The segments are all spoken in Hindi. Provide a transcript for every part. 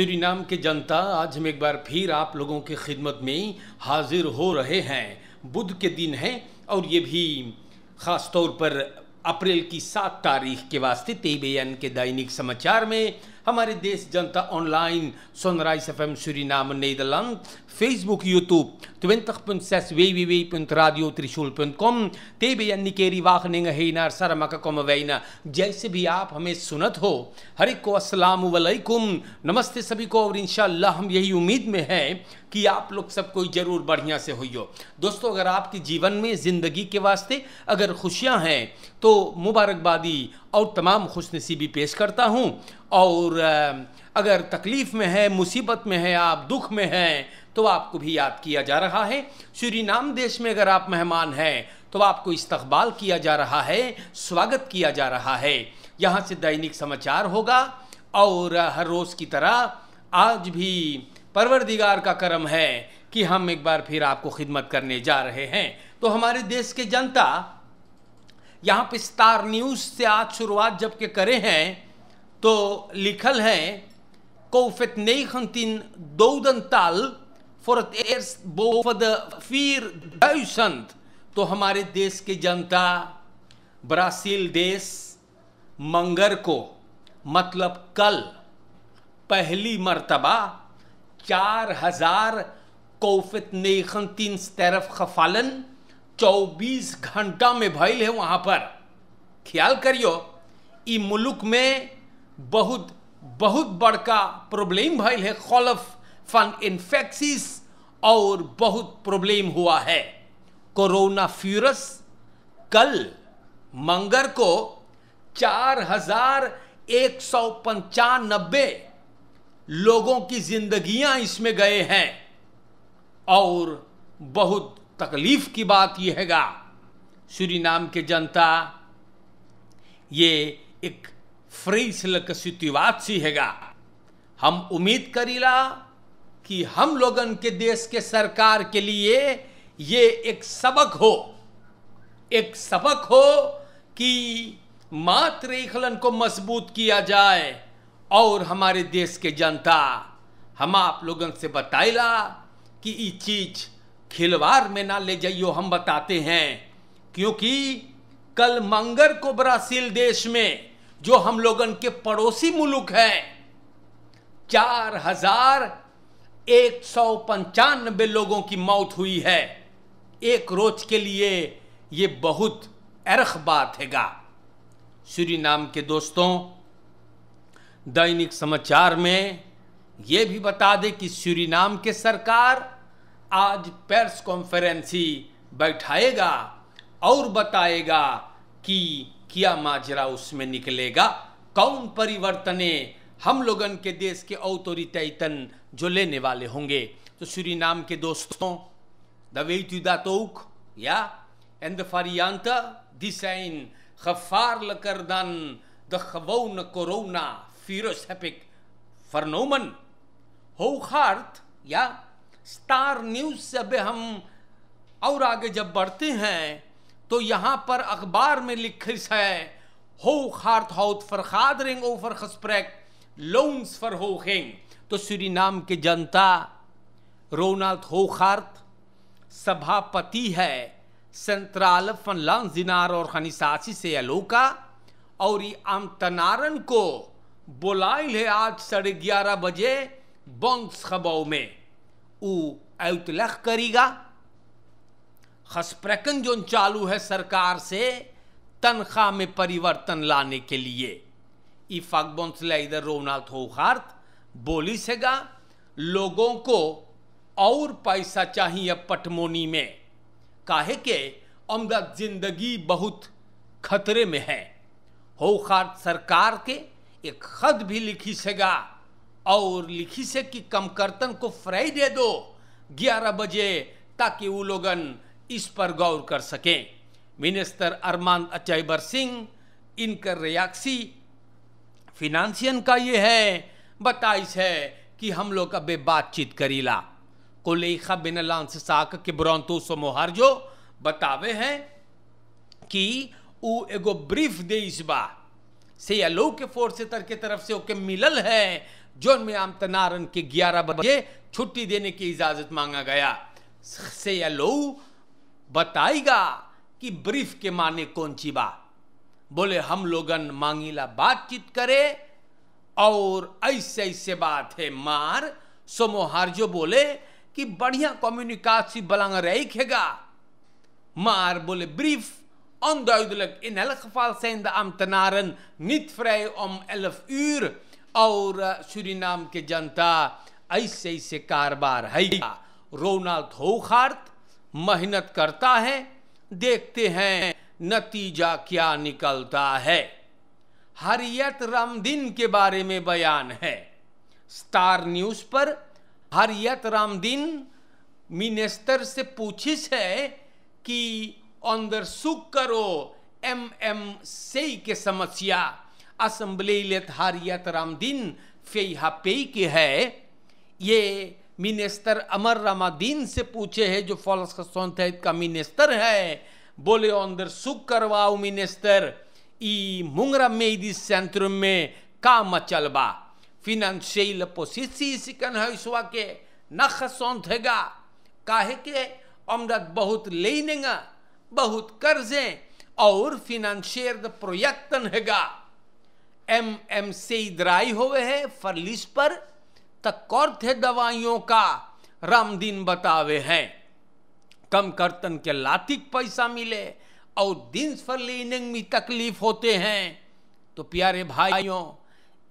नाम के जनता आज हम एक बार फिर आप लोगों की खिदमत में हाजिर हो रहे हैं बुध के दिन है और ये भी ख़ास तौर पर अप्रैल की सात तारीख के वास्ते तेबेन के दैनिक समाचार में हमारे देश जनता online sunrise F M Suriname Netherlands Facebook YouTube वे Facebook, YouTube, 20.6 www.radio.trishul.com TV अन्य केरी वाखनिंग है ना सर मकम वैना जैसे भी आप हमें सुनत हो हर को अस्सलाम वालेकुम नमस्ते सभी को और इंशाल्लाह हम यही उम्मीद में हैं कि आप लोग सब कोई ज़रूर बढ़िया से हो दोस्तों अगर आपके जीवन में ज़िंदगी के वास्ते अगर खुशियाँ हैं तो मुबारकबादी और तमाम खुशनसीबी पेश करता हूँ और अगर तकलीफ़ में है मुसीबत में है आप दुख में हैं तो आपको भी याद किया जा रहा है श्री नाम देश में अगर आप मेहमान हैं तो आपको इस्तकबाल किया जा रहा है स्वागत किया जा रहा है यहाँ से दैनिक समाचार होगा और हर रोज़ की तरह आज भी परवरदिगार का कर्म है कि हम एक बार फिर आपको खिदमत करने जा रहे हैं तो हमारे देश के जनता यहाँ पे स्टार न्यूज़ से आज शुरुआत जब के करे हैं तो लिखल हैं कोफित नई खंतिन दौदन ताल फॉर एयर्स द फीर दाउसंद तो हमारे देश की जनता ब्राज़ील देश मंगर को मतलब कल पहली मरतबा चार हज़ार कोफत नेखन तीन तरफ खफालन चौबीस घंटा में भैल है वहाँ पर ख्याल करियो ई मुल्क में बहुत बहुत बड़का प्रॉब्लम भैल है खौलफ फन इन्फेक्सिस और बहुत प्रॉब्लम हुआ है कोरोना फ्यूरस कल मंगर को चार हजार एक सौ पंचानबे लोगों की जिंदगियां इसमें गए हैं और बहुत तकलीफ की बात यह हैगा नाम के जनता ये एक फ्री सिलक सी हैगा हम उम्मीद करीला कि हम लोगन के देश के सरकार के लिए ये एक सबक हो एक सबक हो कि मात्र इखलन को मजबूत किया जाए और हमारे देश के जनता हम आप लोगन से बताइला कि ये चीज खिलवाड़ में ना ले जाइयो हम बताते हैं क्योंकि कल मंगर को ब्राजील देश में जो हम लोगन के पड़ोसी मुल्क है चार हजार एक सौ पंचानबे लोगों की मौत हुई है एक रोज के लिए ये बहुत अरख बात हैगा श्री नाम के दोस्तों दैनिक समाचार में ये भी बता दे कि श्री नाम के सरकार आज प्रेस कॉन्फ्रेंसी बैठाएगा और बताएगा कि क्या माजरा उसमें निकलेगा कौन परिवर्तने हम लोगन के देश के औतोरितन जो लेने वाले होंगे तो श्री नाम के दोस्तों द वेदा तोक या एंड द फारियांत दिसैन खफार लकरदन द खवौन कोरोना फिरोसपिक फरनोमन होखार्थ या स्टार न्यूज़ से अब हम और आगे जब बढ़ते हैं तो यहाँ पर अखबार में लिखिस है हो खार्थ हाउथ फरखाद रिंग फर खस्प्रैक लोन्स फॉर हो तो श्री नाम की जनता रोनाथ होखार्त सभापति है सेंट्रल फनलान जिनार और हनीसासी से अलोका और ये आम तनारन को बुलाइल है आज साढ़े ग्यारह बजे बंक्स खबाओ में उतलख करेगा खसप्रकन जो चालू है सरकार से तनख्वाह में परिवर्तन लाने के लिए ifakbontzlei de Ronald Houhart बोली सेगा लोगों को और पैसा चाहिए पटमोनी में काहे के अमदा जिंदगी बहुत खतरे में है होखार सरकार के एक खत भी लिखी सेगा और लिखी से कि कम करतन को फ्राई दे दो 11 बजे ताकि वो लोगन इस पर गौर कर सकें मिनिस्टर अरमान अचैबर सिंह इनकर रियाक्सी फिनांसियन का ये है बताइस है कि हम लोग अबे बातचीत करीला को लेखा बिन लांस साक के ब्रॉन्तो समोहर जो बतावे हैं कि उ एगो ब्रीफ दे इस बा से अलो के फोर्स के तरफ से ओके मिलल है जोन में तनारन के 11 बजे छुट्टी देने की इजाजत मांगा गया से अलो बताएगा कि ब्रीफ के माने कौन सी बा बोले हम लोगन मांगीला बातचीत करे और ऐसे ऐसे बात है मार सोमोहार जो बोले कि बढ़िया कम्युनिकेशन बलांग रही खेगा मार बोले ब्रीफ onduidelijk. इन elk geval zijn de ambtenaren niet vrij om 11 uur. Aur Suriname के जनता ऐसे ऐसे कारबार है रोनाल्ड होखार्त मेहनत करता है देखते हैं नतीजा क्या निकलता है हरियत रामदीन के बारे में बयान है स्टार न्यूज पर हरियत रामदीन मिनिस्टर से पूछिस है कि अंदर सुख करो एम एम से के समस्या लेत हरियत रामदीन फेहा पे के है ये मिनिस्टर अमर रामादीन से पूछे है जो फॉलस का मिनिस्टर है bolje onderzoeker wou minister i Mungra Medisch Centrum में काम चलबा फिनेंशियल पोजिशन सिकन हईसवा के नख सौंथेगा काहे के अमदत बहुत लेनेगा बहुत कर्जे और फिनेंशियर प्रोजेक्टन हैगा एम एम से इधराई होवे है फर्लिस पर तक थे दवाइयों का रामदीन बतावे हैं कम करतन के लातिक पैसा मिले और दिन भर लेनिंग में तकलीफ होते हैं तो प्यारे भाइयों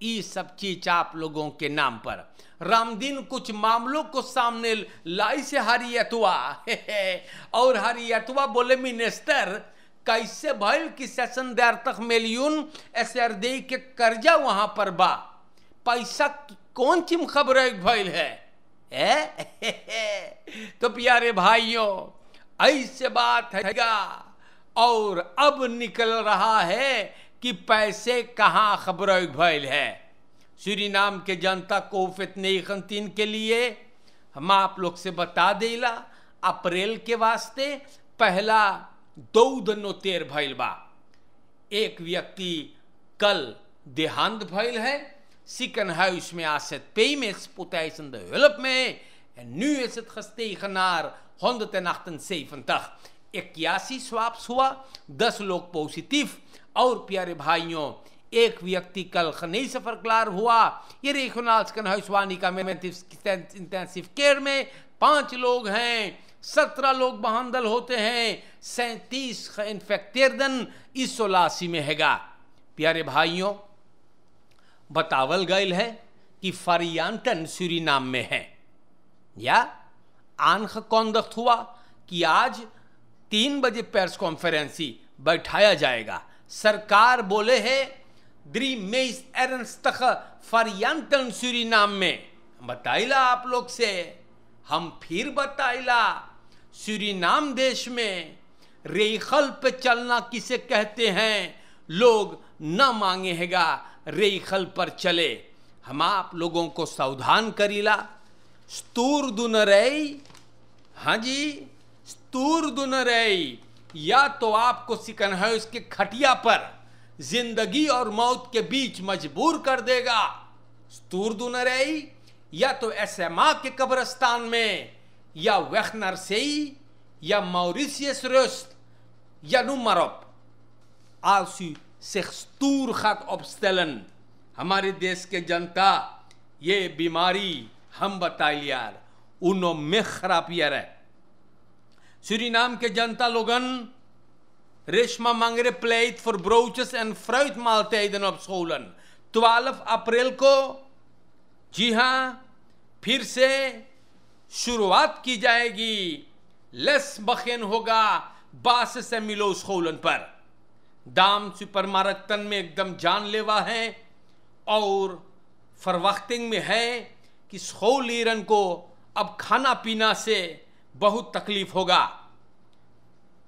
ये सब चीज आप लोगों के नाम पर रामदीन कुछ मामलों को सामने लाई से हरी हरियतवा और हरी हरियतवा बोले मिनिस्टर कैसे भल कि सेशन देर तक मिलियन एसरदे के कर्जा वहां पर बा पैसा कौन चिम खबर भइल है है तो प्यारे भाइयों ऐसे बात हैगा और अब निकल रहा है कि पैसे कहाँ खबर भैल है श्री नाम के जनता को फितने खनतीन के लिए हम आप लोग से बता देला अप्रैल के वास्ते पहला दो दनो तेर भैल बा एक व्यक्ति कल देहांत भैल है ziekenhuis met AZP-mens, potijzende hulp mee. En nu is het gestegen naar 178. इक्यासी स्वाप्स हुआ दस लोग पॉजिटिव और प्यारे भाइयों एक व्यक्ति कल खनई सफर क्लार हुआ ये रेखोनाल कन्हसवानी का इंटेंसिव केयर में पाँच लोग हैं सत्रह लोग बहांदल होते हैं सैंतीस इन्फेक्टेदन इस सोलासी में हैगा प्यारे भाइयों बतावल गए है कि फरियांटन सूरीनाम में है या आंख कौन दख्त हुआ कि आज तीन बजे प्रेस कॉन्फ्रेंसी बैठाया जाएगा सरकार बोले है द्री मेइस तख फरियांटन सूरीनाम में बताइला आप लोग से हम फिर बताइला सूरीनाम देश में रेखल पे चलना किसे कहते हैं लोग न मांगेगा रेखल पर चले हम आप लोगों को सावधान करीला स्तूर दुन रई हाँ जी स्तूर दुन रई या तो आपको है उसके खटिया पर जिंदगी और मौत के बीच मजबूर कर देगा स्तूर दुन रई या तो ऐसे माँ के कब्रस्तान में या वेख से या मौरिसियस रोस्त या नुमरप आसी zich stoer gaat opstellen. हमारे देश के जनता ये बीमारी हम बताइए यार उनो में खरापियर है सूरीनाम के जनता लोगन रेशमा मांगरे प्लेट फॉर ब्रोचेस एंड फ्राइट मालतेन सोलन 12 अप्रैल को जी हाँ फिर से शुरुआत की जाएगी लेस बखेन होगा बास से मिलो सोलन पर दाम सुपर मारकतन में एकदम जानलेवा है और फरवख्तिंग में है कि सोल ईरन को अब खाना पीना से बहुत तकलीफ होगा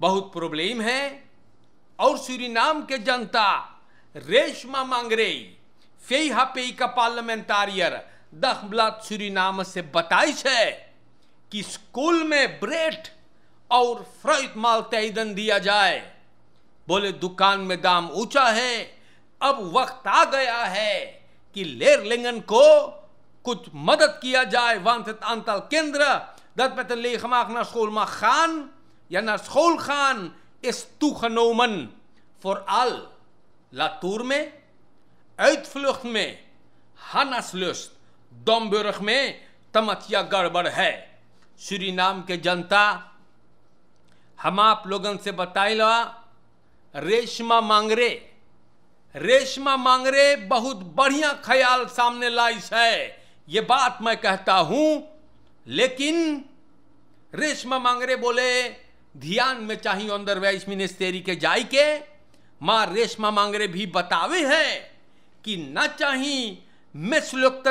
बहुत प्रॉब्लम है और सूरीनाम के जनता रेशमा मांग रही फेई हापेई का पार्लियामेंटारियर दखबलात सूरीनाम से बताइश है कि स्कूल में ब्रेड और फ्रॉइट माल तयदन दिया जाए बोले दुकान में दाम ऊंचा है अब वक्त आ गया है कि लेर लिंगन को कुछ मदद किया जाए वांछित अंतल केंद्र दत्पतली खमाख नशोल खान या नशोल खान इस तुखनोमन फॉर आल लातूर में ऐतफलुख में हनासलुस्त दोम्बुरख में तमचिया गड़बड़ है श्री नाम के जनता हम आप लोगों से बताए ला रेशमा मांगरे रेशमा मांगरे बहुत बढ़िया ख्याल सामने लाई है ये बात मैं कहता हूं लेकिन रेशमा मांगरे बोले ध्यान में चाहिए अंदर वैस मिनिस्टेरी के जाय के माँ रेशमा मांगरे भी बतावे हैं कि न चाहिए मिसलुक्त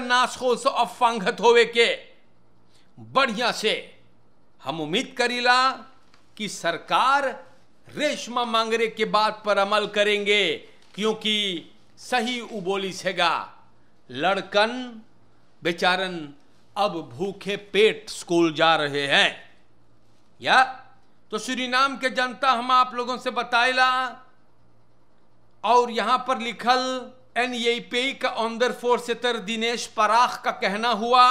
से अफांगत होवे के बढ़िया से हम उम्मीद करीला कि सरकार रेशमा मांगरे के बात पर अमल करेंगे क्योंकि सही उबोली सेगा लड़कन बेचारन अब भूखे पेट स्कूल जा रहे हैं या तो श्रीनाम के जनता हम आप लोगों से बताएला और यहां पर लिखल एन ए पी का ऑनदर फोर्सेतर दिनेश पराख का कहना हुआ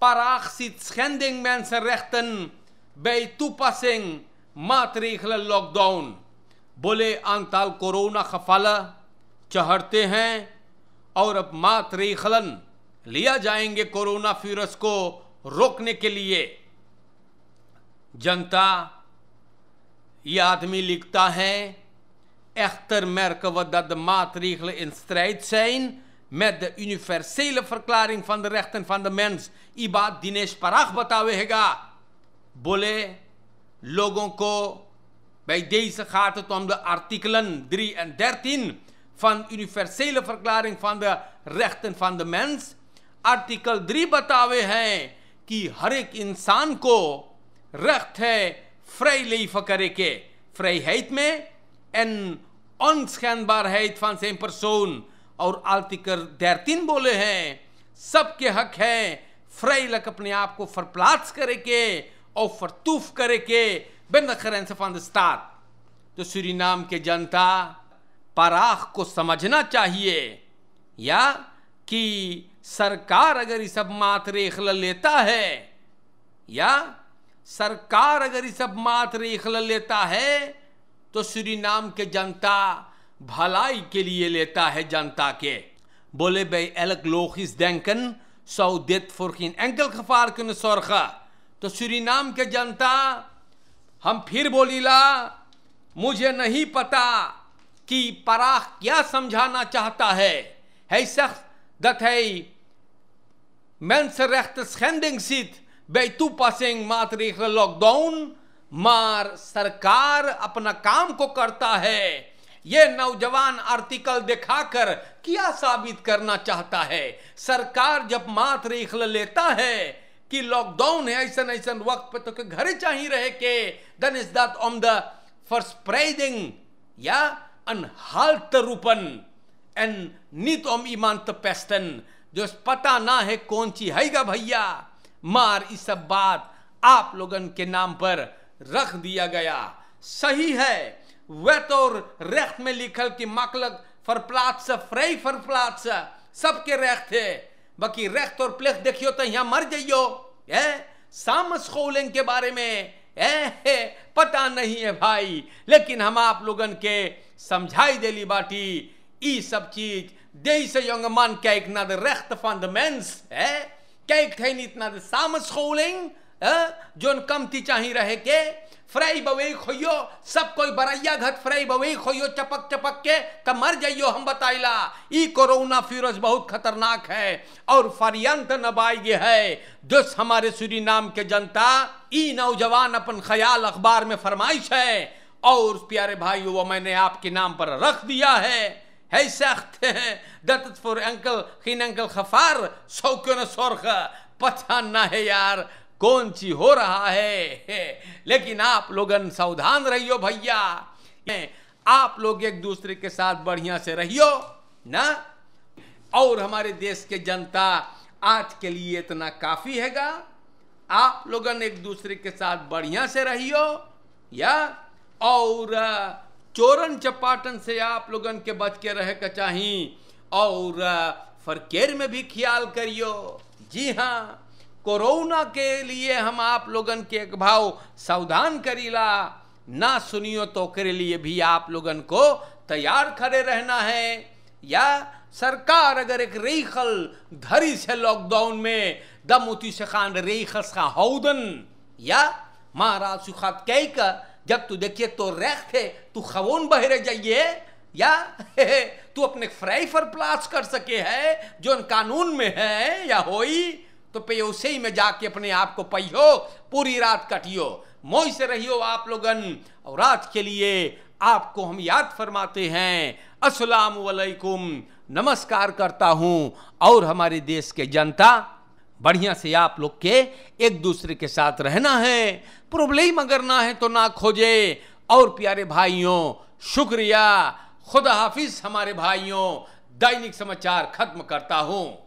पराख सित मैं रेख्तन बेतुपा सिंह मातरी लॉकडाउन बोले अंताल कोरोना खफाला चढ़ते हैं और अब मातरी खलन लिया जाएंगे कोरोना फ्यूरस को रोकने के लिए जनता ये आदमी लिखता है एख्तर मेरक वद मातरीखल इंस्ट्राइट सैन मैं द यूनिवर्सल फरक्लारिंग फन द रेख्तन फन द मैं बात दिनेश पराख बतावेगा बोले लोगों को bij deze gaat het om de artikelen 3 en 13 van de universele verklaring van de rechten van de mens. Artikel 3 बतावे है ki harik एक इंसान ko recht hij, vrij leven करके vrijheid mee en onschendbaarheid van zijn persoon. Aur artikel 13 बोले hij, सबके हक है फ्रैलक अपने आप को फरप्लास of vertoef kereke binnen de grenzen van de staat. तो सूरीनाम के जनता पराख को समझना चाहिए या कि सरकार अगर ये सब मात्र इखल लेता है या सरकार अगर ये सब मात्र इखल लेता है तो सूरीनाम के जनता भलाई के लिए लेता है जनता के बोले भाई elk logisch denken zou dit voor geen enkel gevaar kunnen zorgen. तो श्री नाम के जनता हम फिर बोलीला मुझे नहीं पता कि पराख क्या समझाना चाहता है है सख्त दत है mensen rechtsschending ziet bij toepassing maatregelen lockdown मार सरकार अपना काम को करता है ये नौजवान आर्टिकल दिखाकर क्या साबित करना चाहता है सरकार जब इखल लेता है कि लॉकडाउन है ऐसा ऐसा वक्त पे तो के घर चाहिए रहे के देन इज दैट ऑन द फॉर स्प्रेडिंग या रूपन एंड नीत ओम ईमान तो पेस्टन जो पता ना है कौन ची है भैया मार इस सब बात आप लोगन के नाम पर रख दिया गया सही है वेत और रेख में लिखल कि मकलक फर प्लाट्स फ्रे फर प्लाट्स सबके रेख थे बाकी रेख्त और प्लेख देखियो तो यहां मर जाइयो है सामस खोलें के बारे में ए पता नहीं है भाई लेकिन हम आप लोगन के समझाई देली बाटी ई सब चीज दे से यंगमान कैक ना द रेख्त फंडमेंट्स है कैक थैन इतना द सामस खोलें हाँ? जोन ती चाही रहे के फ्राई बवई खोइयो सब कोई बरैया घट फ्राई बवई खोइयो चपक चपक के त मर जाइयो हम बताइला ई कोरोना फ्यूरस बहुत खतरनाक है और फरियंत नबाई है दुस हमारे सूरी नाम के जनता ई नौजवान अपन ख्याल अखबार में फरमाइश है और प्यारे भाइयों वो मैंने आपके नाम पर रख दिया है Hij zegt dat अंकल खफार सौ क्यों न gevaar zou ना है यार कौन सी हो रहा है लेकिन आप लोगन सावधान रहियो भैया आप लोग एक दूसरे के साथ बढ़िया से रहियो ना और हमारे देश के जनता आज के लिए इतना काफी हैगा आप लोगन एक दूसरे के साथ बढ़िया से रहियो या और चोरन चपाटन से आप लोगन के बच के रह का चाहिए और फरकेर में भी ख्याल करियो जी हाँ कोरोना के लिए हम आप लोगन के एक भाव सावधान करीला ना सुनियो तो करे लिए भी आप लोगन को तैयार खड़े रहना है या सरकार अगर एक रेखल धरी से लॉकडाउन में दमुती से खान रेखस का हौदन या महाराज सुखात कह का जब तू देखिए तो रेख थे तू खबोन बहरे जाइए या तू अपने फ्राई पर प्लास कर सके है जो कानून में है या होई तो पेयोसे ही में जाके अपने आप को पहियो पूरी रात कटियो मोई से रहियो आप लोगन और रात के लिए आपको हम याद फरमाते हैं अस्सलाम वालेकुम नमस्कार करता हूँ और हमारे देश के जनता बढ़िया से आप लोग के एक दूसरे के साथ रहना है प्रॉब्लम अगर ना है तो ना खोजे और प्यारे भाइयों शुक्रिया खुदा हाफिज हमारे भाइयों दैनिक समाचार खत्म करता हूँ